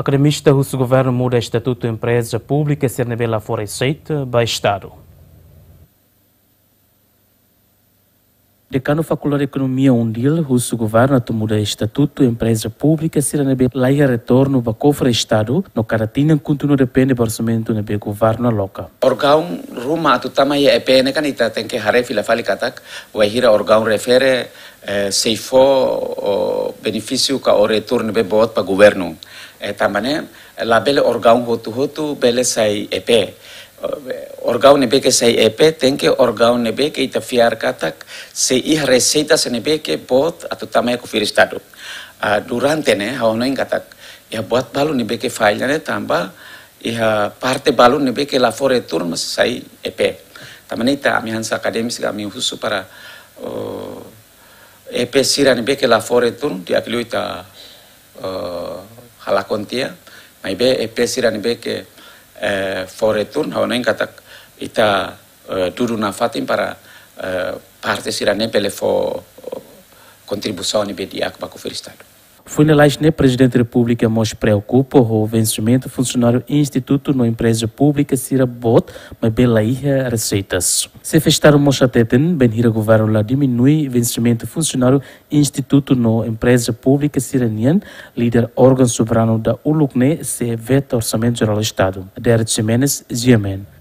Academista o governo muda estatuto empresa pública Sernebela Foresteite para Estado. Decano Faculdade de Economia Undil, o governo tomou estatuto empresa pública será nebe lá e retorno para cofre Estado, no în continua depende do orçamento nebe governo loca. Orgaun ruma tu tamai é pena canita tem que harefi la fali katak, vai hira orgão refere se for benefício ka o retorno be bot para governo. também lá bele orgaun hotu hotu bele sai EP. orgão nebe que sei EP tem que orgão nebe que itafiar katak se ih receitas nebe bot atau tamai ku firistado uh, durante ne hau ing katak ya buat balu nebe que file ne tambah iha parte balu nebe que la e mas sai EP tamani ta ami hansa akademis kami husu para uh, EP sira nebe que la foretur e ita uh, halakontia maibe EP sira nebe ε, φορετούν χαονέν κατά ητά τούρου να φάτην παρά πάρτες Ιρανέπελε φο κοντριμπουσόνι παιδί ακπακουφυριστάλλου. Funerais né Presidente da República mos preocupa o vencimento funcionário Instituto na empresa pública Cira Bot, mas bela irra receitas. Se fechar o ateten, ben hira governo lá diminui vencimento funcionário Instituto na empresa pública Ciranian, líder órgão soberano da ULUCNE, se veto Orçamento Geral do Estado. Derek Jimenez, Ziamen.